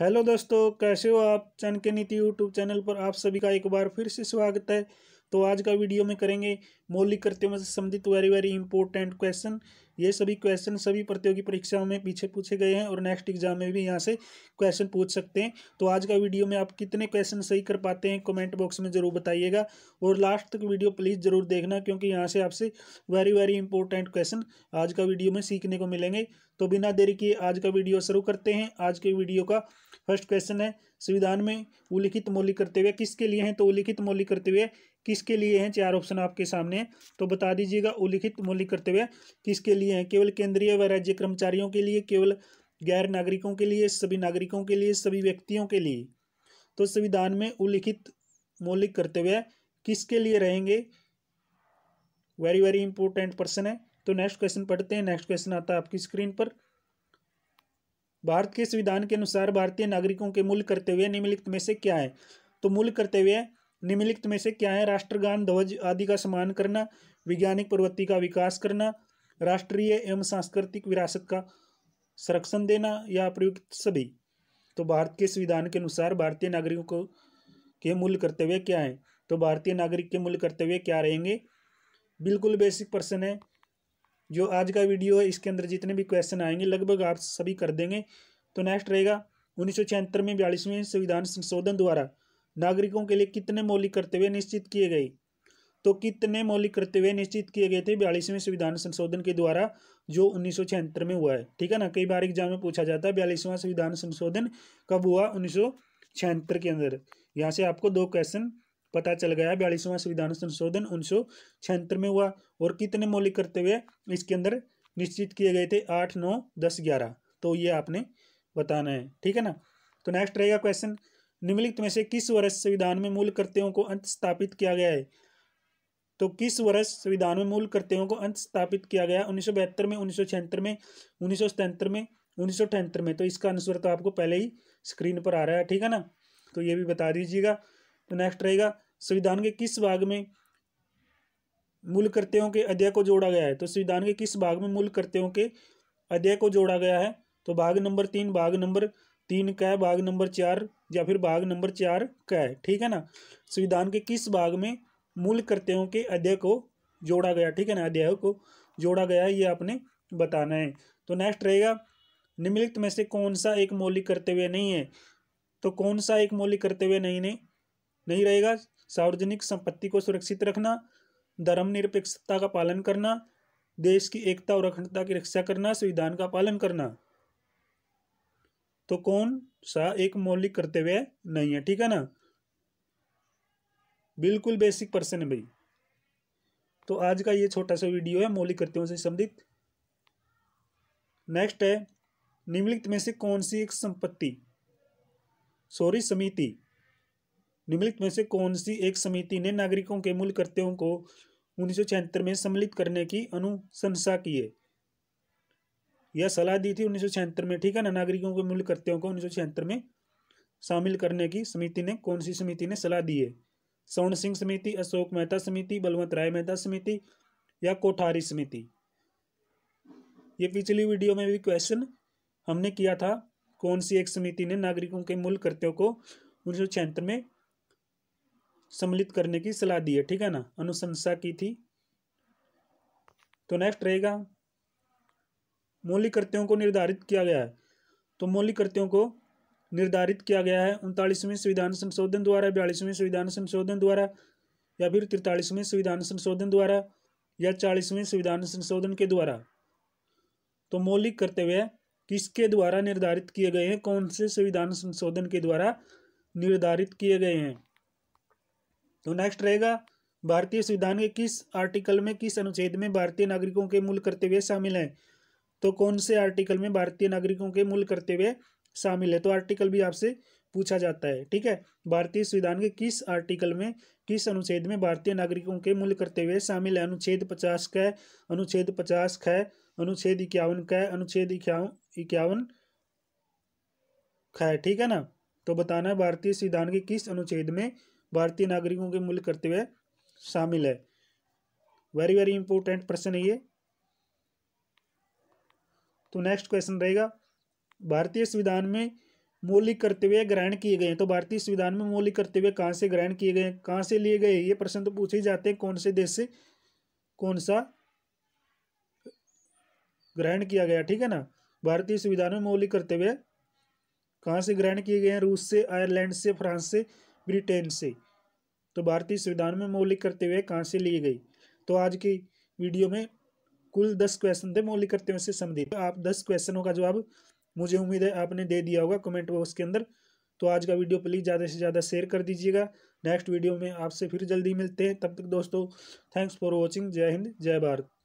hello दोस्तों कैसे हो आप चन के नीति यूट्यूब चैनल पर आप सभी का एक बार फिर से स्वागत है तो आज का वीडियो में करेंगे मौलिक कर्तव्यों से संबंधित वेरी वेरी इंपॉर्टेंट क्वेश्चन ये सभी क्वेश्चन सभी प्रतियोगी परीक्षाओं में पीछे पूछे गए हैं और नेक्स्ट एग्जाम में भी यहाँ से क्वेश्चन पूछ सकते हैं तो आज का वीडियो में आप कितने क्वेश्चन सही कर पाते हैं कमेंट बॉक्स में जरूर बताइएगा और लास्ट तक वीडियो प्लीज़ ज़रूर देखना क्योंकि यहाँ से आपसे वेरी वेरी इंपॉर्टेंट क्वेश्चन आज का वीडियो में सीखने को मिलेंगे तो बिना देरी किए आज का वीडियो शुरू करते हैं आज के वीडियो का फर्स्ट क्वेश्चन है संविधान में उल्लिखित मौलिक कर्तव्य किसके लिए हैं तो उल्लिखित मौलिक कर्तव्य किसके लिए हैं चार ऑप्शन आपके सामने तो बता दीजिएगा उल्लिखित मूल्य करते हुए किसके लिए हैं केवल केंद्रीय व राज्य कर्मचारियों के लिए केवल गैर नागरिकों के लिए सभी नागरिकों के लिए सभी व्यक्तियों के लिए तो संविधान में उल्लिखित मौलिक करते हुए किसके लिए रहेंगे वेरी वेरी इंपॉर्टेंट पर्सन है तो नेक्स्ट क्वेश्चन पढ़ते हैं नेक्स्ट क्वेश्चन आता है आपकी स्क्रीन पर भारत के संविधान के अनुसार भारतीय नागरिकों के मूल कर्तव्य निम्नलिखित में से क्या है तो मूल कर्तव्य निम्नलिखित में से क्या है राष्ट्रगान ध्वज आदि का सम्मान करना वैज्ञानिक प्रवृत्ति का विकास करना राष्ट्रीय एवं सांस्कृतिक विरासत का संरक्षण देना या प्रयुक्त सभी तो भारत के संविधान के अनुसार भारतीय नागरिकों को के मूल्य कर्तव्य क्या है तो भारतीय नागरिक के मूल्य कर्तव्य क्या रहेंगे बिल्कुल बेसिक प्रश्न है जो आज का वीडियो है इसके अंदर जितने भी क्वेश्चन आएंगे लगभग आप सभी कर देंगे तो नेक्स्ट रहेगा उन्नीस में बयालीसवें संविधान संशोधन द्वारा नागरिकों के लिए कितने मौलिक कर्तव्य निश्चित किए गए तो कितने मौलिक कर्तव्य निश्चित किए गए थे बयालीसवें संविधान संशोधन के द्वारा जो उन्नीस में हुआ है ठीक है ना कई बार एग्जाम में पूछा जाता है बयालीसवां संविधान संशोधन कब हुआ उन्नीस के अंदर यहाँ से आपको दो क्वेश्चन पता चल गया बयालीसवां संविधान संशोधन उन्नीस में हुआ और कितने मौलिक कर्तव्य इसके अंदर निश्चित किए गए थे आठ नौ दस ग्यारह तो ये आपने बताना है ठीक है ना तो नेक्स्ट रहेगा क्वेश्चन निम्नलिखित में से किस वर्ष संविधान में मूल कर्तव्यों को अंत स्थापित किया गया है तो किस वर्ष संविधान में मूल कर्तव्यों को अंत स्थापित किया गया उन्नीस में उन्नीस में उन्नीस में उन्नीस में तो इसका आंसर तो आपको पहले ही स्क्रीन पर आ रहा है ठीक है ना तो ये भी बता दीजिएगा तो नेक्स्ट रहेगा संविधान के किस भाग में मूल कर्तव्यों के अध्याय को जोड़ा गया है तो संविधान के किस भाग में मूल कर्तव्यों के अध्याय को जोड़ा गया है तो भाग नंबर तीन भाग नंबर तीन कै भाग नंबर चार या फिर भाग नंबर चार कै ठीक है ना संविधान के किस भाग में मूल कर्तव्यों के अध्याय को जोड़ा गया ठीक है ना अध्याय को जोड़ा गया ये आपने बताना है तो नेक्स्ट रहेगा निम्नलिखित में से कौन सा एक मौलिक कर्तव्य नहीं है तो कौन सा एक मौलिक कर्तव्य नहीं नहीं, नहीं रहेगा सार्वजनिक संपत्ति को सुरक्षित रखना धर्मनिरपेक्षता का पालन करना देश की एकता और अखंडता की रक्षा करना संविधान का पालन करना तो कौन सा एक मौलिक कर्तव्य नहीं है ठीक है ना बिल्कुल बेसिक पर्सन है भाई तो आज का ये छोटा सा वीडियो है मौलिक कर्तव्यों से संबंधित नेक्स्ट है निम्नलिखित में से कौन सी एक संपत्ति सॉरी समिति निम्नलिखित में से कौन सी एक समिति ने नागरिकों के मूल कर्तव्यों को उन्नीस में सम्मिलित करने की अनुशंसा की है यह सलाह दी थी उन्नीस में ठीक है ना नागरिकों के मूल कर्त्यों को उन्नीस में शामिल करने की समिति ने कौन सी समिति ने सलाह दी है स्वर्ण सिंह समिति अशोक मेहता समिति बलवंत राय मेहता समिति या कोठारी समिति ये पिछली वीडियो में भी क्वेश्चन हमने किया था कौन सी एक समिति ने नागरिकों के मूल कर्त्यों को उन्नीस में सम्मिलित करने की सलाह दी है ठीक है ना अनुशंसा की थी तो नेक्स्ट रहेगा मौलिक कृत्यों को निर्धारित किया गया है तो मौलिक कृत्यों को निर्धारित किया गया है उनतालीसवें संविधान संशोधन द्वारा बयालीसवें संविधान संशोधन द्वारा या फिर तिरतालीसवें संविधान संशोधन द्वारा या चालीसवें संविधान संशोधन के द्वारा तो मौलिक कर्तव्य किसके द्वारा निर्धारित किए गए हैं कौन से संविधान संशोधन के द्वारा निर्धारित किए गए हैं तो नेक्स्ट रहेगा भारतीय संविधान के किस आर्टिकल में किस अनुच्छेद में भारतीय नागरिकों के मूल कर्तव्य शामिल हैं तो कौन से आर्टिकल में भारतीय नागरिकों के मूल कर्तव्य शामिल है तो आर्टिकल भी आपसे पूछा जाता है ठीक है भारतीय संविधान के किस आर्टिकल में किस अनुच्छेद में भारतीय नागरिकों के मूल कर्तव्य शामिल है अनुच्छेद पचास का अनुच्छेद पचास ख अनुच्छेद इक्यावन का अनुच्छेद इक्यावन इक्यावन है ठीक है ना तो बताना है भारतीय संविधान के किस अनुच्छेद में भारतीय नागरिकों के मूल कर्तव्य शामिल है वेरी वेरी इंपॉर्टेंट प्रश्न है ये तो नेक्स्ट क्वेश्चन रहेगा भारतीय संविधान में मौलिक कर्तव्य ग्रहण किए गए हैं तो भारतीय संविधान में मौलिक कर्तव्य कहाँ से ग्रहण किए गए हैं कहाँ से लिए गए ये प्रश्न तो पूछे जाते हैं कौन से देश से कौन सा ग्रहण किया गया ठीक है ना भारतीय संविधान में मौलिक कर्तव्य कहाँ से ग्रहण किए गए हैं रूस से आयरलैंड से फ्रांस से ब्रिटेन से तो भारतीय संविधान में मौलिक कर्तव्य कहाँ से लिए गई तो आज की वीडियो में कुल दस क्वेश्चन थे मौलिक कर्तव्यों से संबंधित आप दस क्वेश्चनों का जवाब मुझे उम्मीद है आपने दे दिया होगा कमेंट बॉक्स के अंदर तो आज का वीडियो प्लीज़ ज़्यादा से ज़्यादा शेयर कर दीजिएगा नेक्स्ट वीडियो में आपसे फिर जल्दी मिलते हैं तब तक दोस्तों थैंक्स फॉर वॉचिंग जय हिंद जय भारत